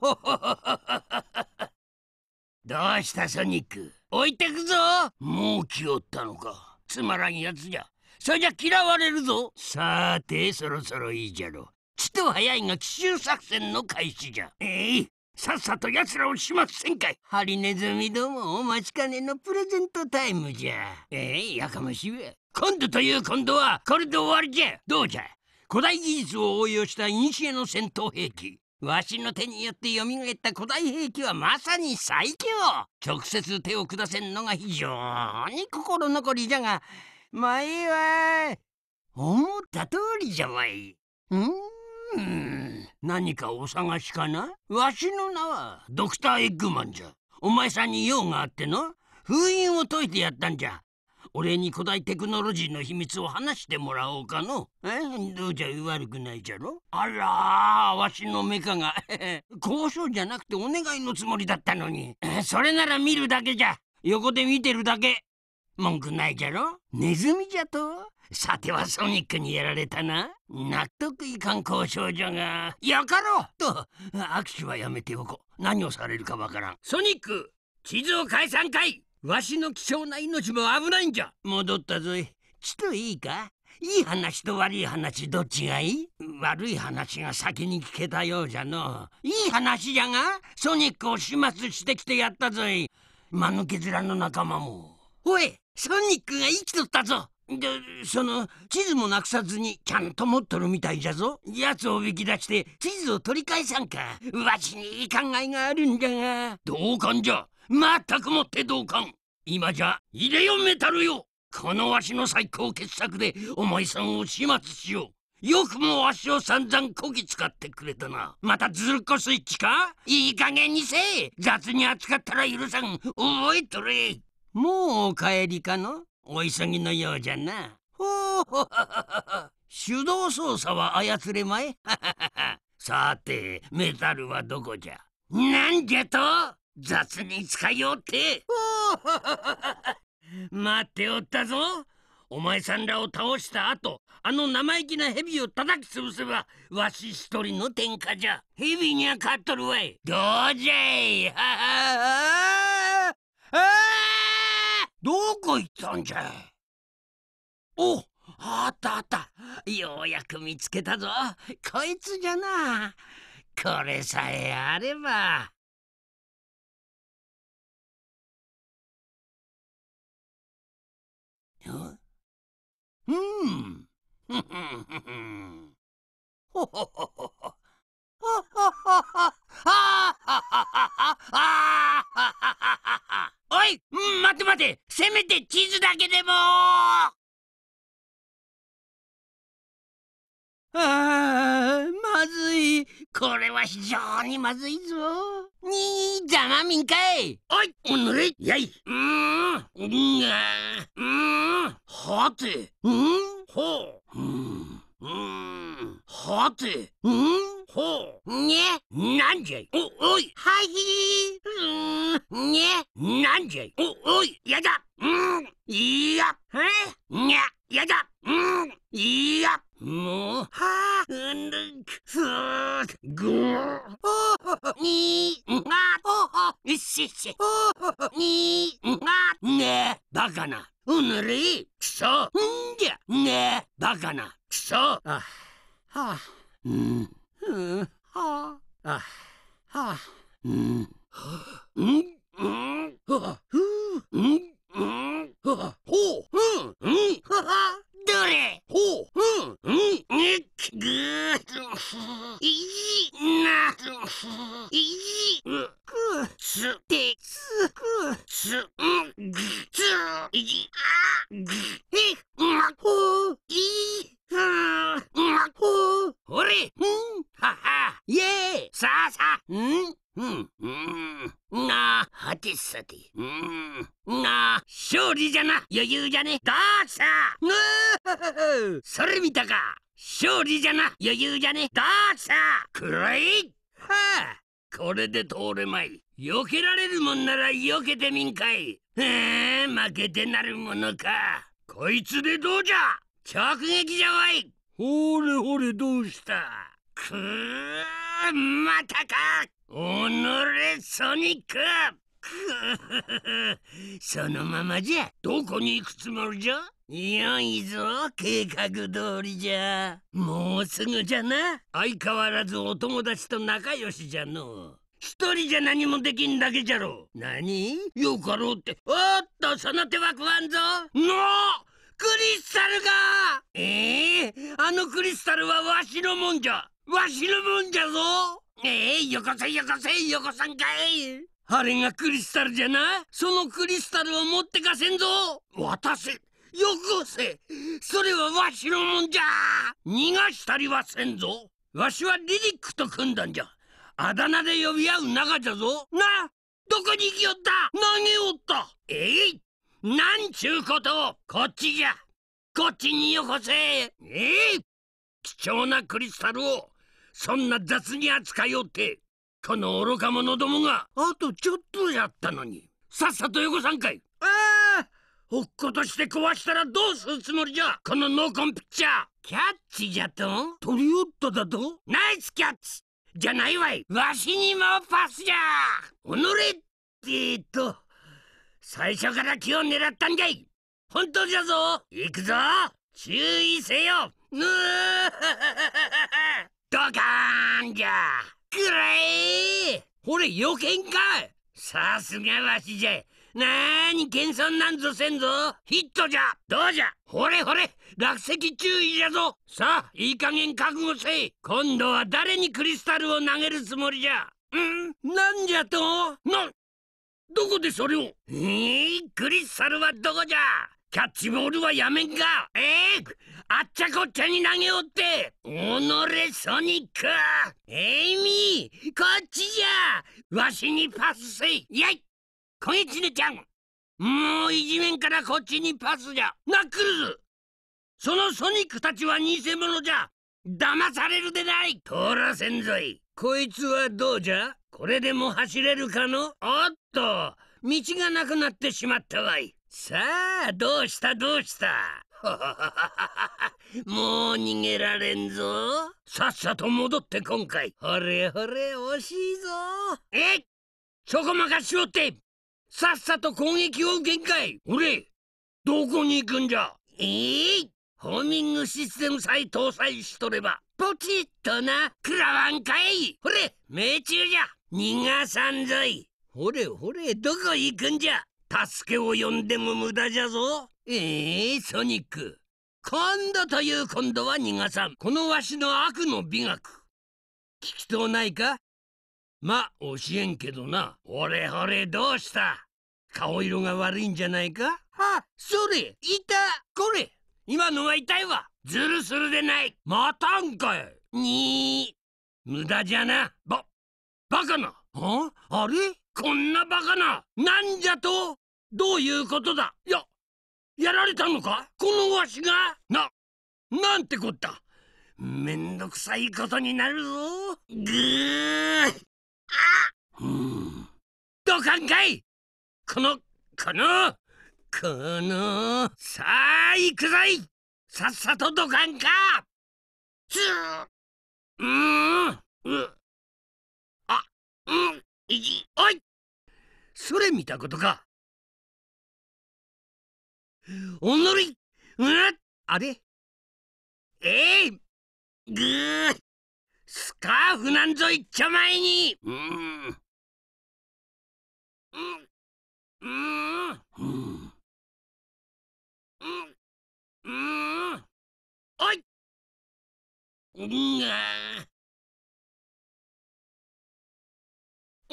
どうしたソニック置いてくぞもう気負ったのかつまらんやつじゃそれじゃ嫌われるぞさてそろそろいいじゃろちと早いが奇襲作戦の開始じゃええー、さっさと奴らを始末せんかいハリネズミどもお待ちかねのプレゼントタイムじゃええー、やかましい今度という今度はこれで終わりじゃどうじゃ古代技術を応用した古の戦闘兵器わしの手によってよみがえった古代兵器はまさに最強直接手を下せんのが非常に心残りじゃがまあいいわ思った通りじゃわいうーん何かお探しかなわしの名はドクターエッグマンじゃお前さんに用があっての封印を解いてやったんじゃ俺に古代テクノロジーの秘密を話してもらおうかのえどうじゃ悪くないじゃろあらわしのメカが 交渉じゃなくてお願いのつもりだったのに それなら見るだけじゃ横で見てるだけ文句ないじゃろネズミじゃとさてはソニックにやられたな納得いかん交渉じゃがやかろうと握手はやめておこう何をされるかわからんソニック地図を解散かいわしの貴重な命も危ないんじゃ戻ったぞいちといいかいい話と悪い話どっちがいい悪い話が先に聞けたようじゃのいい話じゃがソニックを始末してきてやったぞい間抜け面の仲間もおいソニックが生きとったぞでその地図もなくさずにちゃんと持っとるみたいじゃぞ奴をおびき出して地図を取り返さんかわしにいい考えがあるんじゃが同感じゃまったくもって同感今じゃ入れよメタルよこのわしの最高傑作でお前さんを始末しようよくもわしを散々こぎ使ってくれたなまたずるこスイッチかいい加減にせえ雑に扱ったら許さん覚えとれもうお帰りかのお急ぎのようじゃなほう手動操作は操れまい さてメタルはどこじゃなんじゃと雑に使いおって 待っておったぞお前さんらを倒した後あの生意気な蛇を叩き潰せばわし一人の天下じゃ蛇には勝っとるわいどうじゃい どこ行ったんじゃおあったあったようやく見つけたぞこいつじゃなこれさえあればうん。ふふふほほほほほ。おい待て待てせめて地図だけでもああ、まずい。これは非常にまずいぞ。にー、ざまみんかい。おい、おぬれ、やい。うん、うんが、うん、はて、うん、ほう、うん、うはて、うん、ほう、ね、なんじゃい。お、おい、はい、うん、ね、なんじゃい。お、おい、やだ、うん、いや、え、にゃ、やだ。ん、いや、もう、はあ、うん、く、すー、ぐー、お、にー、が、お、しし、お、にー、が、ね、バカな、うぬり、くそ、んじゃ、ね、バカな、くそ、あ、はあ、うん、うん、はあ、あ、はあ、うん、ん、ん、はあ、ふう、ん、ん、ほう、ん、うん、はは、どれ、ほう、うん、うん、ね、ぐー、いい、な、いい、余裕じゃねどうしたうそれ見たか勝利じゃな余裕じゃねどうしたくらいはあこれで通れまい避けられるもんなら避けてみんかいへえ負けてなるものかこいつでどうじゃ直撃じゃわいほれほれどうしたくーまたかおのれソニック そのままじゃどこに行くつもりじゃよいぞ計画通りじゃもうすぐじゃな相変わらずお友達と仲良しじゃの一人じゃ何もできんだけじゃろ何よかろうっておっとその手は食わんぞのクリスタルがええー、あのクリスタルはわしのもんじゃわしのもんじゃぞええー、よこせよこせよこさんかいあれがクリスタルじゃないそのクリスタルを持ってかせんぞ渡せよこせそれはわしのもんじゃ逃がしたりはせんぞわしはリリックと組んだんじゃあだ名で呼び合う仲じゃぞなどこに行きよった投げおったえいなんちゅうことをこっちじゃこっちによこせえい貴重なクリスタルをそんな雑に扱いおってこの愚か者どもがあとちょっとやったのにさっさとよこさんかいああ落っことして壊したらどうするつもりじゃこのノーコンピッチャーキャッチじゃと取り寄っただとナイスキャッチじゃないわいわしにもパスじゃおのれってと最初から気を狙ったんじゃい本当じゃぞ行くぞ注意せよぬードカーンじゃくれえほれ予見かさすがわしじゃなーに謙遜なんぞせんぞヒットじゃどうじゃほれほれ落石注意じゃぞさあいい加減覚悟せい今度は誰にクリスタルを投げるつもりじゃうんなんじゃとなどこでそれをえー、クリスタルはどこじゃキャッチボールはやめんかええー、あっちゃこっちゃに投げおっておのれソニックエイミーこっちじゃわしにパスせいやいこいつねちゃんもういじめんからこっちにパスじゃナックルズそのソニックたちは偽物じゃ騙されるでない通らせんぞいこいつはどうじゃこれでも走れるかのおっと道がなくなってしまったわいさあどうしたどうした もう逃げられんぞさっさと戻って今回ほれほれ惜しいぞえちょこまかしおってさっさと攻撃を受けんかいほれどこに行くんじゃえー、ホーミングシステムさえ搭載しとればポチッとな食らわんかいほれ命中じゃ逃がさんぞいほれほれどこ行くんじゃ助けを呼んでも無駄じゃぞええー、ソニック今度という今度は逃がさんこのわしの悪の美学聞きとうないかま教えんけどなほれほれどうした顔色が悪いんじゃないかあそれいたこれ今のは痛いわズルするでないまたんかいに無駄じゃなばバカなああれこんなバカななんじゃとどういうことだや、やられたのかこのわしがな、なんてこった。めんどくさいことになるぞ。ぐー。あうん。どかんかいこの、この、この、さあ、行くぞいさっさとどかんかつうーん、う、あ、うん、いじ、おいそれ見たことかおのりうんあれえい、ー、ぐースカーフなんぞいっちゃ前にうんうんうんうんうん、おいうん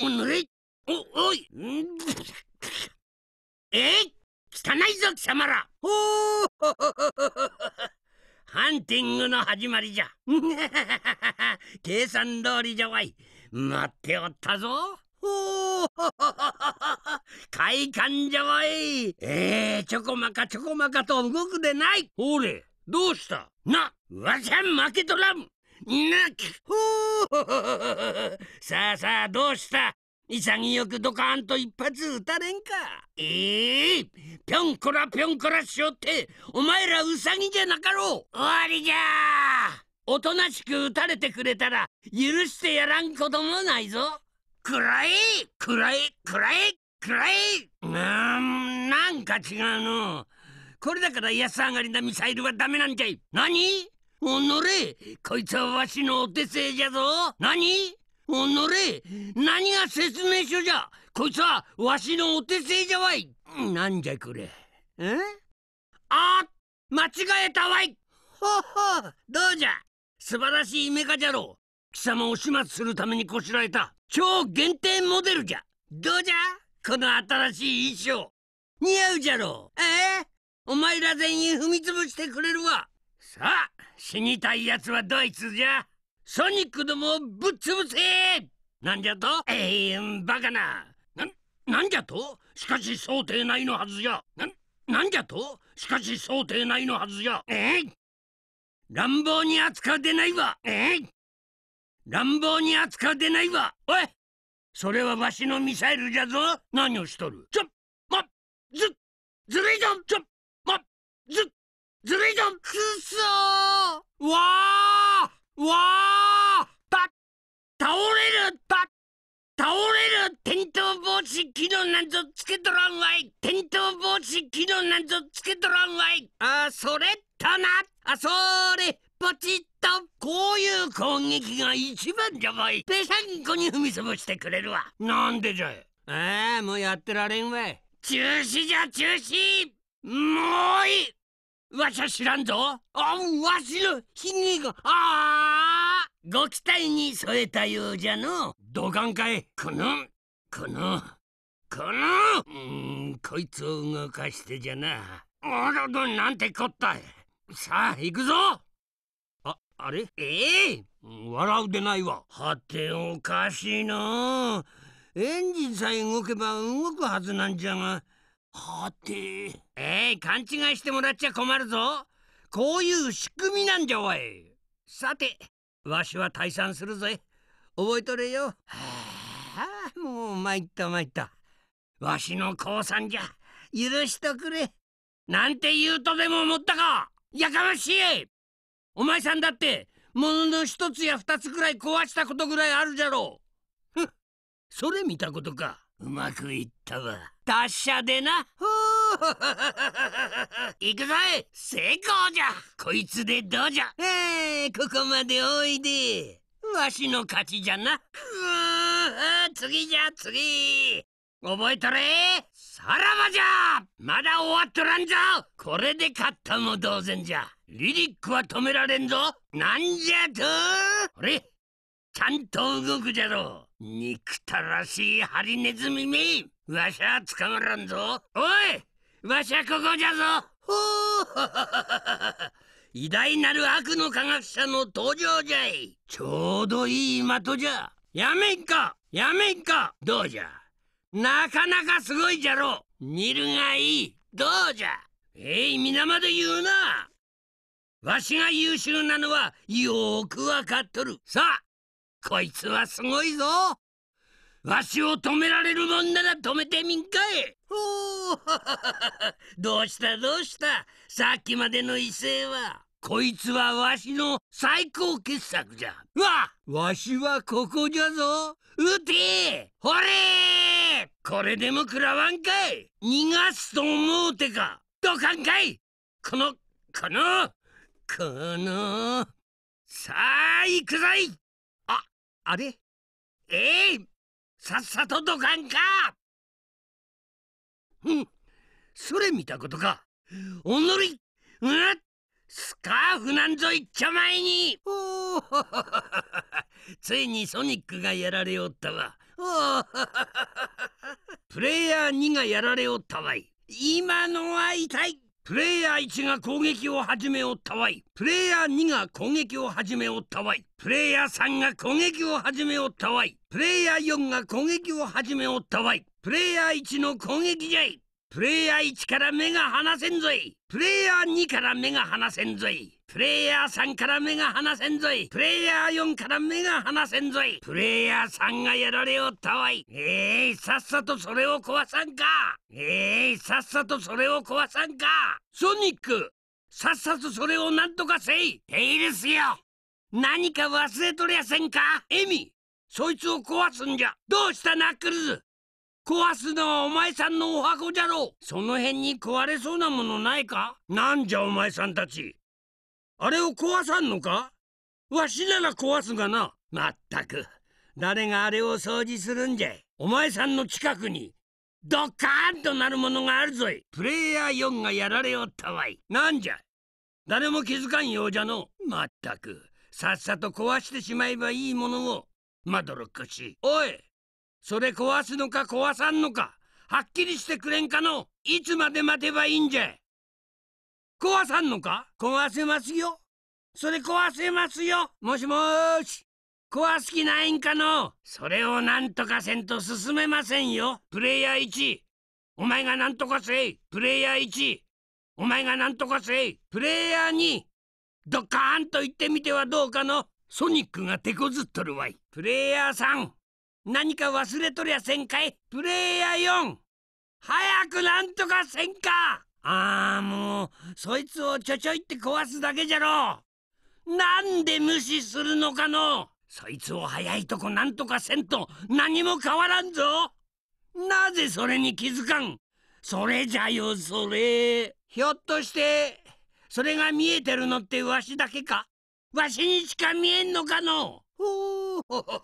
おのりお、おいえ汚いぞ貴様らおおハンティングの始まりじゃ 計算通りじゃわい待っておったぞおお快感じゃわいえー、ちょこまかちょこまかと動くでないほれどうしたなわしゃん負けとらんなきほさあさあどうした潔くドカーンと一発撃たれんかええー、ぴょんこらぴょんこらしよってお前らウサギじゃなかろう終わりじゃおとなしく撃たれてくれたら許してやらんこともないぞくらえくらえくらえくらえうんなんか違うのこれだから安上がりなミサイルはダメなんじゃい何おのれこいつはわしのお手製じゃぞ何おのれ何が説明書じゃこいつはわしのお手製じゃわいなんじゃこれえあ間違えたわいほほどうじゃ素晴らしいメカじゃろう貴様を始末するためにこしらえた超限定モデルじゃどうじゃこの新しい衣装似合うじゃろうええお前ら全員踏みつぶしてくれるわさあ死にたいやつはどいつじゃソニックどもぶっ潰せなんじゃとええー、バカな。な、なんじゃとしかし想定内のはずじゃ。な、なんじゃとしかし想定内のはずじゃ。ええー、乱暴に扱うでないわ。ええー、乱暴に扱うでないわ。おいそれはわしのミサイルじゃぞ。何をしとるちょ、ま、ず、ずるいじゃんちょ、ま、ず、ずるいじゃんくそーわあわあた倒れるた倒れる転倒防止機能なんぞつけとらんわい転倒防止機能なんぞつけとらんわいあそれとなあそれポチッとこういう攻撃が一番じゃばいぺしゃんこに踏みつぶしてくれるわなんでじゃいええー、もうやってられんわい中止じゃ中止もういいわしゃ知らんぞあわしのひねがああご期待に添えたようじゃのどかんかいこのこのこのうんこいつを動かしてじゃなあらどんなんてこったいさあ行くぞああれええー、笑うでないわはておかしいなエンジンさえ動けば動くはずなんじゃがはてえー、勘違いしてもらっちゃ困るぞこういう仕組みなんじゃおいさてわしは退散するぜ覚えとれよはあもう参った参ったわしの降参じゃ許しとくれなんて言うとでも思ったかやかましいお前さんだってものの一つや二つくらい壊したことぐらいあるじゃろうふっそれ見たことかうまくいったわ達者でな 行くぞい成功じゃこいつでどうじゃえー、ここまでおいでわしの勝ちじゃな次じゃ次覚えとれさらばじゃまだ終わっとらんぞこれで勝ったも同然じゃリリックは止められんぞなんじゃとあれちゃんと動くじゃろう憎たらしいハリネズミめわしゃ捕まらんぞおいわしゃここじゃぞほう偉大なる悪の科学者の登場じゃいちょうどいい的じゃやめんかやめんかどうじゃなかなかすごいじゃろ見るがいいどうじゃえい皆まで言うなわしが優秀なのはよーくわかっとるさあこいつはすごいぞわしを止められるもんなら止めてみんかいお どうしたどうしたさっきまでの威勢はこいつはわしの最高傑作じゃわわしはここじゃぞ撃てほれこれでも食らわんかい逃がすと思うてかどかんかいこのこのこのさあ行くぞいあれえい、ー、さっさとどかんかうんそれ見たことかおのりうんスカーフなんぞいっちゃ前におお ついにソニックがやられおったわおお プレイヤー2がやられおったわい今のは痛いプレイヤー1が攻撃を始めおったわい。プレイヤー2が攻撃を始めおったわい。プレイヤー3が攻撃を始めおったわい。プレイヤー4が攻撃を始めおったわい。プレイヤー1の攻撃じゃい。プレイヤー1から目が離せんぞい。プレイヤー2から目が離せんぞいプレイヤー3から目が離せんぞいプレイヤー4から目が離せんぞいプレイヤー3がやられおったわいええー、さっさとそれを壊さんかええー、さっさとそれを壊さんかソニックさっさとそれをなんとかせいヘイルスよ何か忘れとりゃせんかエミそいつを壊すんじゃどうしたナックルズ壊すのはお前さんのお箱じゃろその辺に壊れそうなものないかなんじゃお前さんたちあれを壊さんのかわしなら壊すがなまったく誰があれを掃除するんじゃお前さんの近くにドカーンとなるものがあるぞいプレイヤー4がやられおったわいなんじゃ誰も気づかんようじゃのまったくさっさと壊してしまえばいいものをまどろっこしおいそれ壊すのか壊さんのかはっきりしてくれんかのいつまで待てばいいんじゃ壊さんのか壊せますよそれ壊せますよもしもし壊す気ないんかのそれをなんとかせんと進めませんよプレイヤー1お前がなんとかせいプレイヤー1お前がなんとかせいプレイヤー2ドカーンと言ってみてはどうかのソニックが手こずっとるわいプレイヤー3何か忘れとりゃせんかいプレイヤー 4! 早くなんとかせんかああ、もう、そいつをちょちょいって壊すだけじゃろなんで無視するのかのそいつを早いとこなんとかせんと何も変わらんぞなぜそれに気づかんそれじゃよ、それ。ひょっとして、それが見えてるのってわしだけかわしにしか見えんのかのほう。ほほほ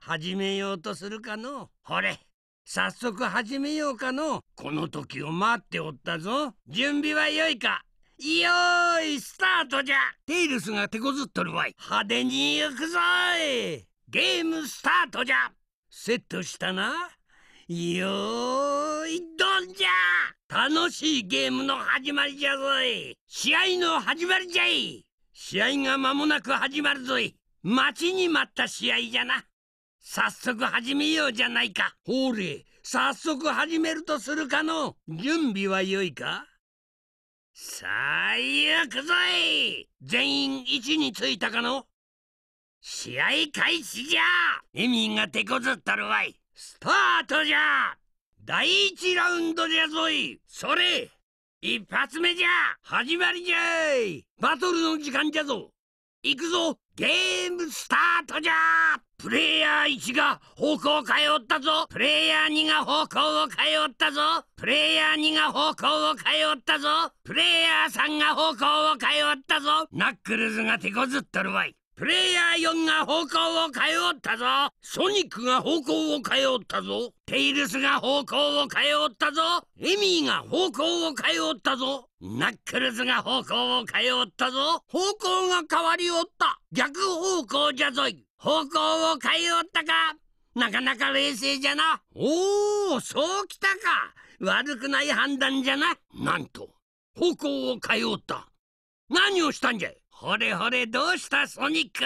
始めようとするかのほれ早速始めようかのこの時を待っておったぞ準備はよいかよいスタートじゃテイルスが手こずっとるわい派手に行くぞいゲームスタートじゃセットしたなよいどんじゃ楽しいゲームの始まりじゃぞい試合の始まりじゃい試合が間もなく始まるぞい待ちに待った試合じゃな。早速始めようじゃないか。ほれ、早速始めるとするかの。準備は良いかさあ、行くぞい全員1についたかの試合開始じゃエミンが手こずったるわいスタートじゃ第一ラウンドじゃぞいそれ一発目じゃ始まりじゃいバトルの時間じゃぞ行くぞゲームスタートじゃプレイヤー1が方向を通えったぞプレイヤー2が方向を通えったぞプレイヤー2が方向を通えったぞプレイヤー3が方向を通えったぞナックルズが手こずっとるわいプレイヤー4が方向を変えおったぞソニックが方向を変えおったぞテイルスが方向を変えおったぞエミーが方向を変えおったぞナックルズが方向を変えおったぞ方向が変わりおった逆方向じゃぞい方向を変えおったかなかなか冷静じゃなおおそうきたか悪くない判断じゃななんと方向を変えおった何をしたんじゃいほれほれどうしたソニック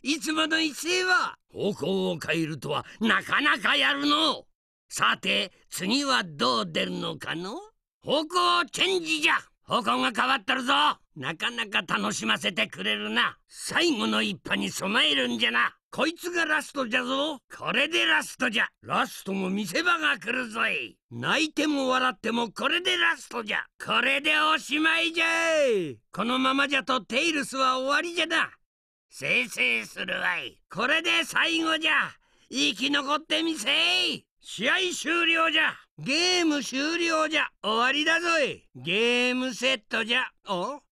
いつもの一斉は方向を変えるとはなかなかやるのさて次はどう出るのかの方向チェンジじゃ方向が変わってるぞなかなか楽しませてくれるな最後の一派に備えるんじゃなこいつがラストじゃぞこれでラストじゃラストも見せ場が来るぞい泣いても笑ってもこれでラストじゃこれでおしまいじゃいこのままじゃとテイルスは終わりじゃな生成するわいこれで最後じゃ生き残ってみせい試合終了じゃゲーム終了じゃ終わりだぞいゲームセットじゃお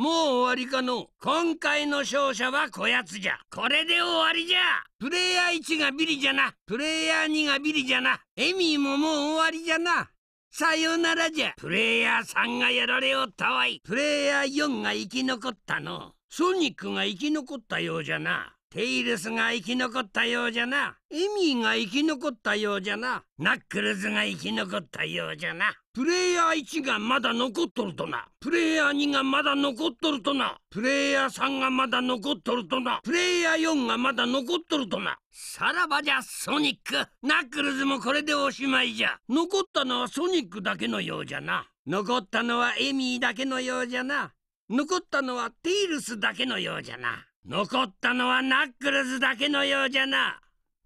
もう終わりかの今回の勝者はこやつじゃこれで終わりじゃプレイヤー1がビリじゃなプレイヤー2がビリじゃなエミーももう終わりじゃなさよならじゃプレイヤー3がやられおったわいプレイヤー4が生き残ったのソニックが生き残ったようじゃなテイルスが生き残ったようじゃな。エミーが生き残ったようじゃな。ナックルズが生き残ったようじゃな。プレイヤー1がまだ残っとるとな。プレイヤー2がまだ残っとるとな。プレイヤー3がまだ残っとるとな。プレイヤー4がまだ残っとるとな。さらばじゃ、ソニック。ナックルズもこれでおしまいじゃ。残ったのはソニックだけのようじゃな。残ったのはエミーだけのようじゃな。残ったのはテイルスだけのようじゃな。残ったのはナックルズだけのようじゃな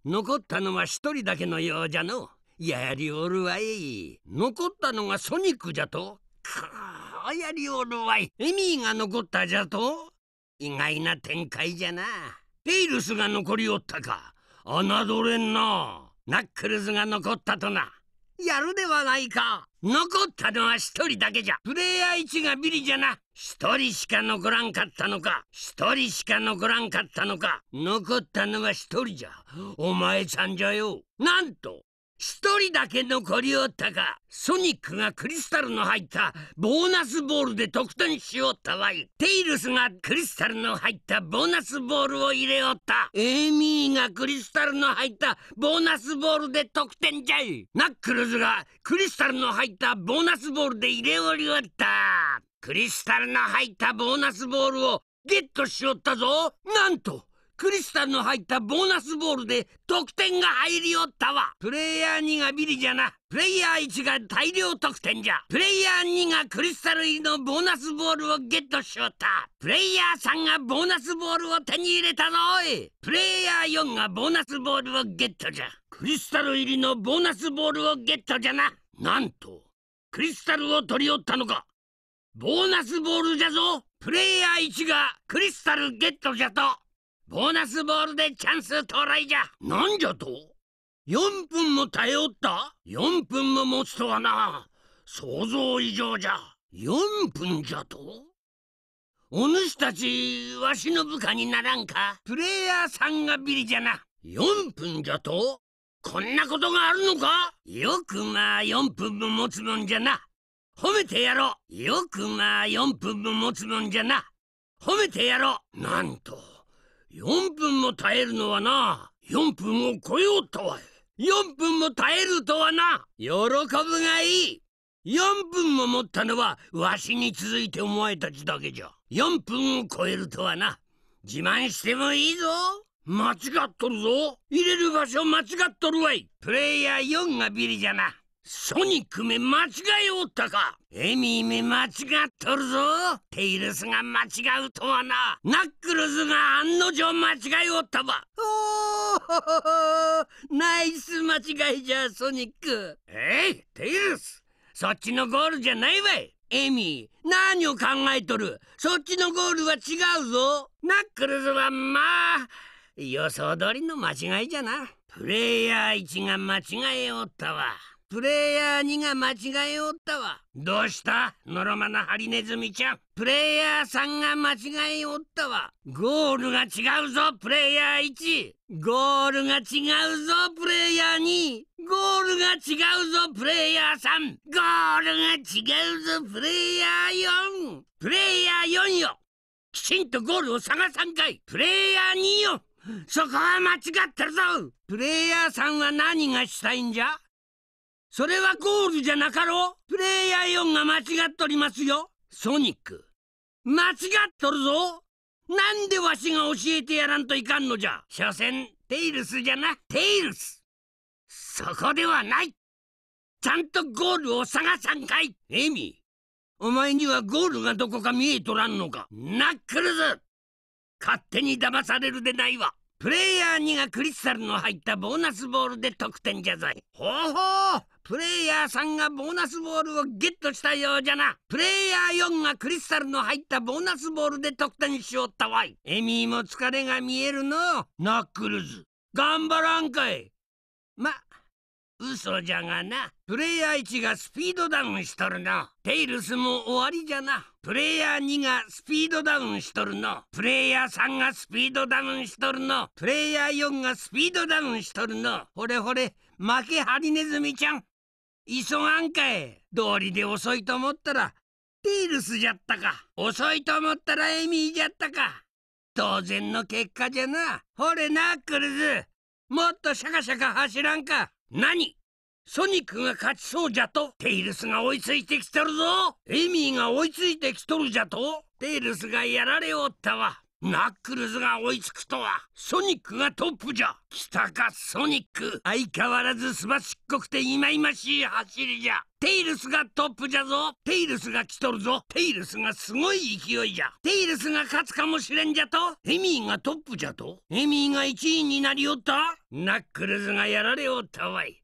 残ったのは一人だけのようじゃのやりおるわい残ったのがソニックじゃとくあやりおるわいエミーが残ったじゃと意外な展開じゃなペイルスが残りおったか侮れんなナックルズが残ったとなやるではないか残ったのは一人だけじゃプレイヤー1がビリじゃな一人しか残らんかったのか一人しか残らんかったのか残ったのは一人じゃお前さんじゃよなんと一人だけ残りおったかソニックがクリスタルの入ったボーナスボールで得点しおったわいテイルスがクリスタルの入ったボーナスボールを入れおったエイミーがクリスタルの入ったボーナスボールで得点じゃいナックルズがクリスタルの入ったボーナスボールで入れおりおったクリスタルの入ったボーナスボールをゲットしおったぞなんとクリスタルの入ったボーナスボールで得点が入りおったわプレイヤー2がビリじゃなプレイヤー1が大量得点じゃプレイヤー2がクリスタル入りのボーナスボールをゲットしおったプレイヤー3がボーナスボールを手に入れたぞいプレイヤー4がボーナスボールをゲットじゃクリスタル入りのボーナスボールをゲットじゃななんとクリスタルを取り寄ったのかボーナスボールじゃぞプレイヤー1がクリスタルゲットじゃとボーナスボールでチャンス到来じゃなんじゃと4分も頼った4分も持つとはな想像以上じゃ4分じゃとお主たちわしの部下にならんかプレイヤーさんがビリじゃな4分じゃとこんなことがあるのかよくまあ4分も持つもんじゃな褒めてやろうよくまあ4分も持つもんじゃな褒めてやろうなんと。4分も耐えるのはな4分を超えおったわい4分も耐えるとはな喜ぶがいい4分も持ったのはわしに続いてお前たちだけじゃ4分を超えるとはな自慢してもいいぞ間違っとるぞ入れる場所間違っとるわいプレイヤー4がビリじゃなソニックめ間違えおったかエミーめ間違っとるぞテイルスが間違うとはなナックルズが案の定間違えおったばお ナイス間違いじゃソニックえいテイルスそっちのゴールじゃないわいエミー何を考えとるそっちのゴールは違うぞナックルズはまあ予想通りの間違いじゃなプレイヤー1が間違えおったわ。プレイヤー2が間違えおったわどうしたのろまなハリネズミちゃんプレイヤー3が間違えおったわゴールが違うぞプレイヤー1ゴールが違うぞプレイヤー2ゴールが違うぞプレイヤー3ゴールが違うぞプレイヤー4プレイヤー4よきちんとゴールを探さんかいプレイヤー2よそこは間違ってるぞプレイヤーさんは何がしたいんじゃそれはゴールじゃなかろうプレイヤー4が間違っとりますよソニック間違っとるぞなんでわしが教えてやらんといかんのじゃ所詮テイルスじゃなテイルスそこではないちゃんとゴールを探さんかいエミお前にはゴールがどこか見えとらんのかナックルズ勝手に騙されるでないわプレイヤー2がクリスタルの入ったボーナスボールで得点じゃぞいほうほうプレイヤーさんがボーナスボールをゲットしたようじゃなプレイヤー4がクリスタルの入ったボーナスボールで得点しおったわいエミーも疲れが見えるのナックルズ頑張らんかいま嘘じゃがなプレイヤー1がスピードダウンしとるのテイルスも終わりじゃなプレイヤー2がスピードダウンしとるのプレイヤー3がスピードダウンしとるのプレイヤー4がスピードダウンしとるのほれほれ負けハリネズミちゃん急がんかいど理りでおそいとおもったらティールスじゃったかおそいとおもったらエミーじゃったか当然の結果じゃなほれナックルズもっとシャカシャカ走らんか何ソニックが勝ちそうじゃとテイルスが追いついてきとるぞエミーが追いついてきとるじゃとテイルスがやられおったわナックルズが追いつくとはソニックがトップじゃ北かソニック相変わらずすばしっこくて忌まいましい走りじゃテイルスがトップじゃぞテイルスが来とるぞテイルスがすごい勢いじゃテイルスが勝つかもしれんじゃとエミーがトップじゃとエミーが1位になりおったナックルズがやられおったわい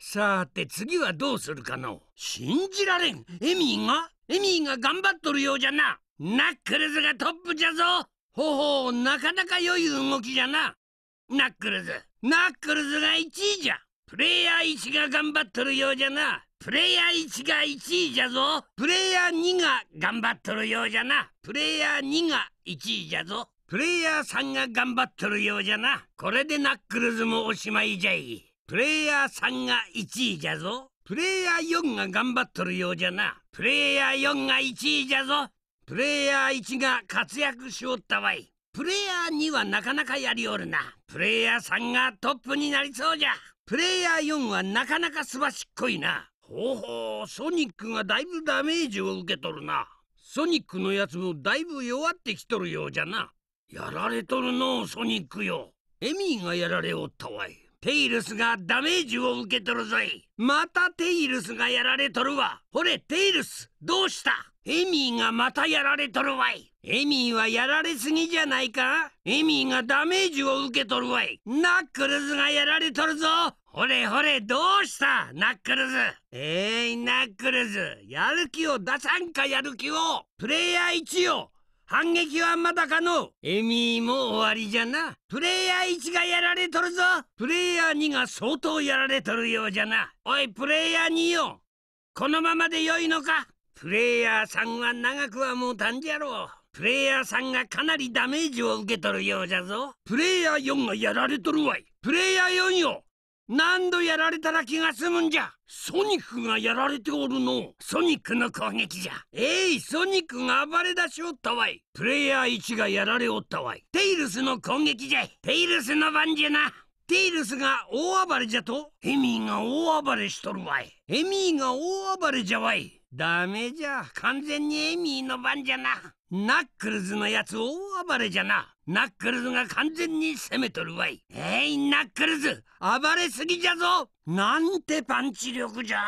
さて次はどうするかの信じられんエミーがエミーが頑張っとるようじゃなナックルズがトップじゃぞほほうなかなか良い動きじゃなナックルズナックルズが1位じゃプレイヤー1が頑張っとるようじゃなプレイヤー1が1位じゃぞプレイヤー2が頑張っとるようじゃなプレイヤー2が1位じゃぞプレイヤー3が頑張っとるようじゃなこれでナックルズもおしまいじゃいプレイヤー3が1位じゃぞプレイヤー4が頑張っとるようじゃなプレイヤー4が1位じゃぞプレイヤー1が活躍しおったわいプレイヤー2はなかなかやりおるなプレイヤー3がトップになりそうじゃプレイヤー4はなかなかすばしっこいなほうほうソニックがだいぶダメージを受けとるなソニックのやつもだいぶ弱ってきとるようじゃなやられとるのソニックよエミーがやられおったわいテイルスがダメージを受けとるぞいまたテイルスがやられとるわほれテイルスどうしたエミーがまたやられとるわいエミーはやられすぎじゃないかエミーがダメージを受けとるわいナックルズがやられとるぞほれほれどうしたナックルズえーナックルズやる気を出さんかやる気をプレイヤー1を反撃はまだかのエミーも終わりじゃな。プレイヤー1がやられとるぞ。プレイヤー2が相当やられとるようじゃな。おい、プレイヤー2よ。このままでよいのかプレイヤー3は長くはもうたんじゃろう。プレイヤー3がかなりダメージを受けとるようじゃぞ。プレイヤー4がやられとるわい。プレイヤー4よ。何度やられたら気が済むんじゃソニックがやられておるのソニックの攻撃じゃえいソニックが暴れだしおったわいプレイヤー1がやられおったわいテイルスの攻撃じゃテイルスの番じゃなテイルスが大暴れじゃとエミーが大暴れしとるわいエミーが大暴れじゃわいダメじゃ完全にエミーの番じゃなナックルズのやつ大暴れじゃなナックルズが完全に攻めとるわいえいナックルズ暴れすぎじゃぞなんてパンチ力じゃ